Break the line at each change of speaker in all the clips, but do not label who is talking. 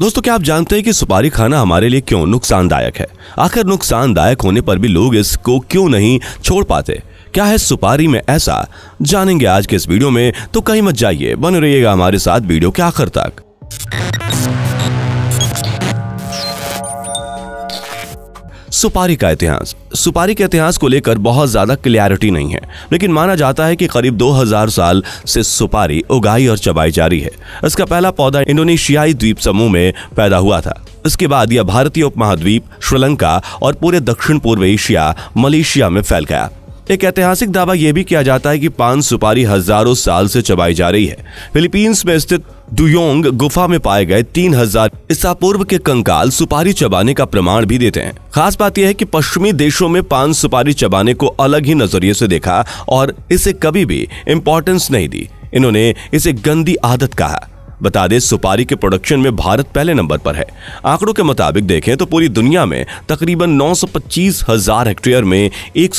दोस्तों क्या आप जानते हैं कि सुपारी खाना हमारे लिए क्यों नुकसानदायक है आखिर नुकसानदायक होने पर भी लोग इसको क्यों नहीं छोड़ पाते क्या है सुपारी में ऐसा जानेंगे आज के इस वीडियो में तो कहीं मत जाइए बन रहिएगा हमारे साथ वीडियो के आखिर तक सुपारी का इतिहास सुपारी के इतिहास को लेकर बहुत ज़्यादा क्लियरिटी नहीं है लेकिन माना जाता है कि करीब 2000 साल से सुपारी उगाई और चबाई जा रही है इसका पहला पौधा इंडोनेशियाई द्वीप समूह में पैदा हुआ था इसके बाद यह भारतीय उपमहाद्वीप श्रीलंका और पूरे दक्षिण पूर्व एशिया मलेशिया में फैल गया एक ऐतिहासिक दावा यह भी किया जाता है कि पान सुपारी हजारों साल से चबाई जा रही है फिलीपींस में स्थित डुयोंग गुफा में पाए गए तीन हजार ईसा पूर्व के कंकाल सुपारी चबाने का प्रमाण भी देते हैं खास बात यह है कि पश्चिमी देशों में पान सुपारी चबाने को अलग ही नजरिए से देखा और इसे कभी भी इम्पोर्टेंस नहीं दी इन्होंने इसे गंदी आदत कहा बता दें सुपारी के प्रोडक्शन में भारत पहले नंबर पर है आंकड़ों के मुताबिक देखें तो पूरी दुनिया में तकरीबन नौ हजार हेक्टेयर में एक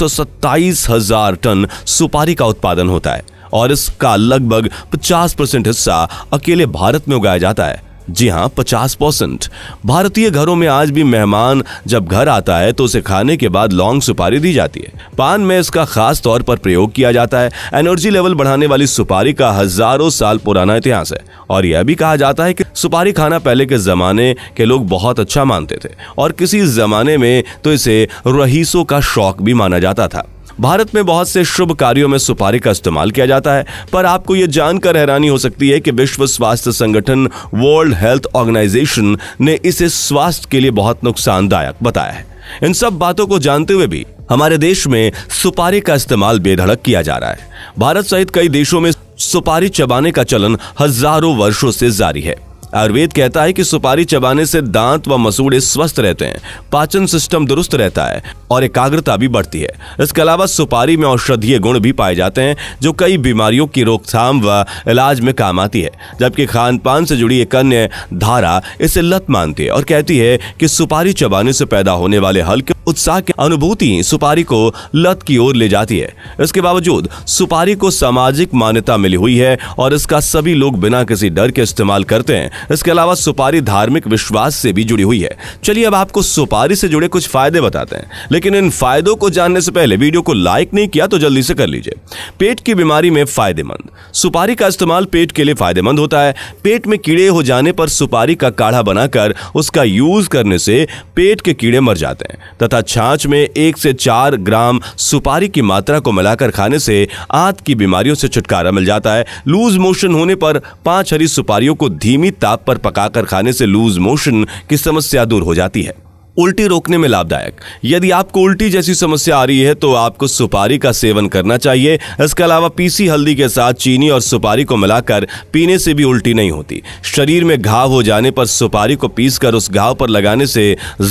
हजार टन सुपारी का उत्पादन होता है और इसका लगभग 50 परसेंट हिस्सा अकेले भारत में उगाया जाता है जी हाँ पचास परसेंट भारतीय घरों में आज भी मेहमान जब घर आता है तो उसे खाने के बाद लॉन्ग सुपारी दी जाती है पान में इसका खास तौर पर प्रयोग किया जाता है एनर्जी लेवल बढ़ाने वाली सुपारी का हजारों साल पुराना इतिहास है और यह भी कहा जाता है कि सुपारी खाना पहले के जमाने के लोग बहुत अच्छा मानते थे और किसी जमाने में तो इसे रहीसों का शौक भी माना जाता था भारत में बहुत से शुभ कार्यों में सुपारी का इस्तेमाल किया जाता है पर आपको यह जानकर हैरानी हो सकती है कि विश्व स्वास्थ्य संगठन वर्ल्ड हेल्थ ऑर्गेनाइजेशन ने इसे स्वास्थ्य के लिए बहुत नुकसानदायक बताया है इन सब बातों को जानते हुए भी हमारे देश में सुपारी का इस्तेमाल बेधड़क किया जा रहा है भारत सहित कई देशों में सुपारी चबाने का चलन हजारों वर्षों से जारी है आयुर्वेद कहता है कि सुपारी चबाने से दांत व मसूड़े स्वस्थ रहते हैं पाचन सिस्टम दुरुस्त रहता है और एकाग्रता भी बढ़ती है इसके अलावा सुपारी में औषधीय गुण भी पाए जाते हैं जो कई बीमारियों की रोकथाम व इलाज में काम आती है जबकि खान पान से जुड़ी एक अन्य धारा इसे लत मानती है और कहती है कि सुपारी चबाने से पैदा होने वाले हल्के उत्साह की अनुभूति सुपारी को लत की ओर ले जाती है इसके बावजूद सुपारी को सामाजिक मान्यता मिली हुई है और इसका सभी लोग बिना किसी डर के इस्तेमाल करते हैं इसके अलावा सुपारी धार्मिक विश्वास से भी जुड़ी हुई है चलिए अब आपको सुपारी से जुड़े कुछ फायदे बताते हैं लेकिन इन फायदों को जानने से पहले वीडियो को लाइक नहीं किया तो जल्दी से कर लीजिए पेट की बीमारी में फायदेमंद सुपारी का इस्तेमाल पेट के लिए फायदेमंद होता है पेट में कीड़े हो जाने पर सुपारी का काढ़ा बनाकर उसका यूज करने से पेट के कीड़े मर जाते हैं तथा छाछ में एक से चार ग्राम सुपारी की मात्रा को मिलाकर खाने से आंत की बीमारियों से छुटकारा मिल जाता है लूज मोशन होने पर पांच हरी सुपारियों को धीमी ताप पर पकाकर खाने से लूज मोशन की समस्या दूर हो जाती है उल्टी रोकने में लाभदायक यदि आपको उल्टी जैसी समस्या आ रही है तो आपको सुपारी का सेवन करना चाहिए इसके अलावा पीसी हल्दी के साथ चीनी और सुपारी को मिलाकर पीने से भी उल्टी नहीं होती शरीर में घाव हो जाने पर सुपारी को पीसकर उस घाव पर लगाने से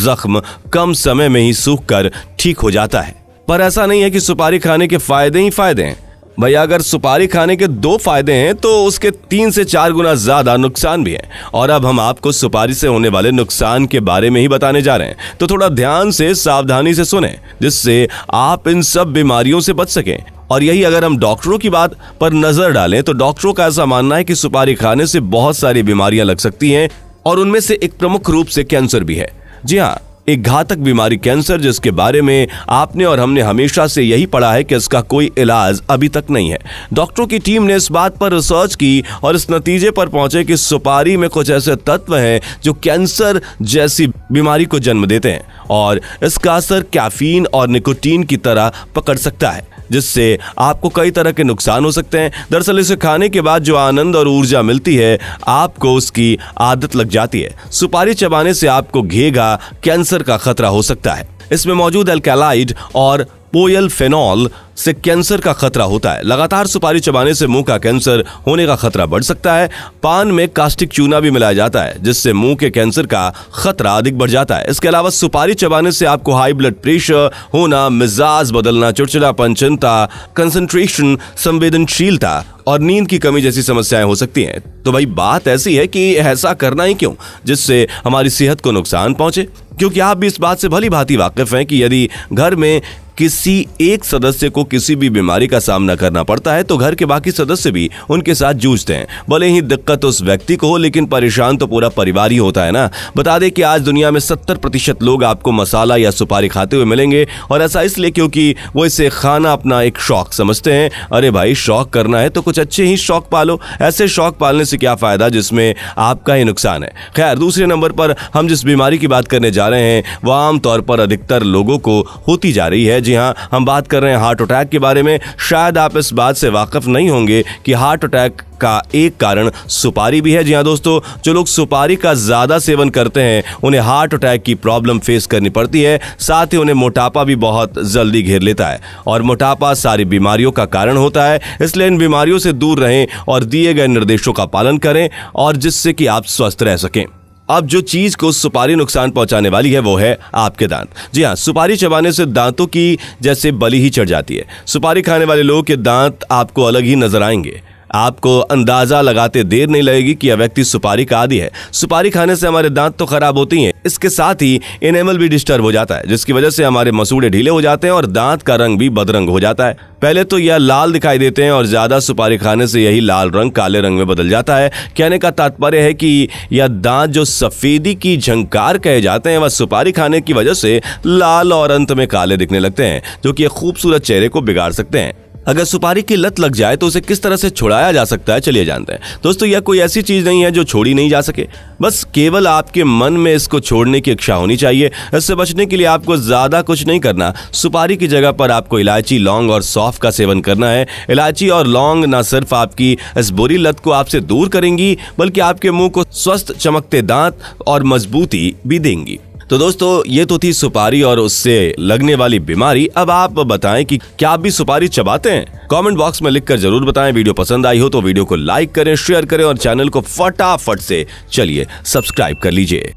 जख्म कम समय में ही सूख कर ठीक हो जाता है पर ऐसा नहीं है कि सुपारी खाने के फायदे ही फायदे हैं भैया अगर सुपारी खाने के दो फायदे हैं तो उसके तीन से चार गुना ज्यादा नुकसान भी हैं और अब हम आपको सुपारी से होने वाले नुकसान के बारे में ही बताने जा रहे हैं तो थोड़ा ध्यान से सावधानी से सुने जिससे आप इन सब बीमारियों से बच सकें और यही अगर हम डॉक्टरों की बात पर नजर डालें तो डॉक्टरों का ऐसा मानना है कि सुपारी खाने से बहुत सारी बीमारियां लग सकती हैं और उनमें से एक प्रमुख रूप से कैंसर भी है जी हाँ एक घातक बीमारी कैंसर जिसके बारे में आपने और हमने हमेशा से यही पढ़ा है कि इसका कोई इलाज अभी तक नहीं है डॉक्टरों की टीम ने इस बात पर रिसर्च की और इस नतीजे पर पहुंचे कि सुपारी में कुछ ऐसे तत्व हैं जो कैंसर जैसी बीमारी को जन्म देते हैं और इसका असर कैफीन और निकोटीन की तरह पकड़ सकता है जिससे आपको कई तरह के नुकसान हो सकते हैं दरअसल इसे खाने के बाद जो आनंद और ऊर्जा मिलती है आपको उसकी आदत लग जाती है सुपारी चबाने से आपको घेगा कैंसर का खतरा हो सकता है इसमें मौजूद एल्केलाइड और पोयल फेनॉल से कैंसर का खतरा होता है लगातार सुपारी चबाने से मुंह का कैंसर होने का खतरा बढ़ सकता है पान में कास्टिक चूना भी मिलाया जाता है जिससे मुंह के कैंसर का खतरा अधिक बढ़ जाता है इसके अलावा सुपारी चबाने से आपको हाई ब्लड प्रेशर होना मिजाज बदलना चिड़चिड़ापन चिंता कंसेंट्रेशन संवेदनशीलता और नींद की कमी जैसी समस्याएं हो सकती हैं तो भाई बात ऐसी है कि ऐसा करना ही क्यों जिससे हमारी सेहत को नुकसान पहुंचे क्योंकि आप भी इस बात से भली भांति वाकिफ हैं कि यदि घर में किसी एक सदस्य को किसी भी बीमारी का सामना करना पड़ता है तो घर के बाकी सदस्य भी उनके साथ जूझते हैं भले ही दिक्कत उस व्यक्ति को हो लेकिन परेशान तो पूरा परिवार ही होता है ना बता दें कि आज दुनिया में सत्तर प्रतिशत लोग आपको मसाला या सुपारी खाते हुए मिलेंगे और ऐसा इसलिए क्योंकि वो इसे खाना अपना एक शौक समझते हैं अरे भाई शौक करना है तो कुछ अच्छे ही शौक पालो ऐसे शौक पालने से क्या फायदा जिसमें आपका ही नुकसान है खैर दूसरे नंबर पर हम जिस बीमारी की बात करने जा रहे हैं वह आमतौर पर अधिकतर लोगों को होती जा रही है जी हाँ हम बात कर रहे हैं हार्ट अटैक अटैक के बारे में शायद आप इस बात से वाकफ नहीं होंगे कि हार्ट अटैक का एक कारण सुपारी भी है जी हाँ दोस्तों जो लोग सुपारी का ज़्यादा सेवन करते हैं उन्हें हार्ट अटैक की प्रॉब्लम फेस करनी पड़ती है साथ ही उन्हें मोटापा भी बहुत जल्दी घेर लेता है और मोटापा सारी बीमारियों का कारण होता है इसलिए इन बीमारियों से दूर रहें और दिए गए निर्देशों का पालन करें और जिससे कि आप स्वस्थ रह सकें अब जो चीज को सुपारी नुकसान पहुंचाने वाली है वो है आपके दांत जी हाँ सुपारी चबाने से दांतों की जैसे बली ही चढ़ जाती है सुपारी खाने वाले लोग के दांत आपको अलग ही नजर आएंगे आपको अंदाजा लगाते देर नहीं लगेगी कि यह व्यक्ति सुपारी का आदि है सुपारी खाने से हमारे दांत तो खराब होती हैं इसके साथ ही इनेमल भी डिस्टर्ब हो जाता है जिसकी वजह से हमारे मसूड़े ढीले हो जाते हैं और दांत का रंग भी बदरंग हो जाता है पहले तो यह लाल दिखाई देते हैं और ज्यादा सुपारी खाने से यही लाल रंग काले रंग में बदल जाता है कहने का तात्पर्य है कि यह दांत जो सफेदी की झंकार कहे जाते हैं वह सुपारी खाने की वजह से लाल और अंत में काले दिखने लगते हैं जो कि खूबसूरत चेहरे को बिगाड़ सकते हैं अगर सुपारी की लत लग जाए तो उसे किस तरह से छुड़ाया जा सकता है चलिए जानते हैं दोस्तों यह कोई ऐसी चीज नहीं है जो छोड़ी नहीं जा सके बस केवल आपके मन में इसको छोड़ने की इच्छा होनी चाहिए इससे बचने के लिए आपको ज्यादा कुछ नहीं करना सुपारी की जगह पर आपको इलायची लौंग और सौफ का सेवन करना है इलायची और लौंग न सिर्फ आपकी इस बुरी लत को आपसे दूर करेंगी बल्कि आपके मुंह को स्वस्थ चमकते दांत और मजबूती भी देंगी तो दोस्तों ये तो थी सुपारी और उससे लगने वाली बीमारी अब आप बताएं कि क्या आप भी सुपारी चबाते हैं कमेंट बॉक्स में लिखकर जरूर बताएं वीडियो पसंद आई हो तो वीडियो को लाइक करें शेयर करें और चैनल को फटाफट से चलिए सब्सक्राइब कर लीजिए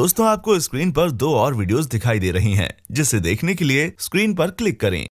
दोस्तों आपको स्क्रीन पर दो और वीडियोस दिखाई दे रही हैं जिसे देखने के लिए स्क्रीन पर क्लिक करें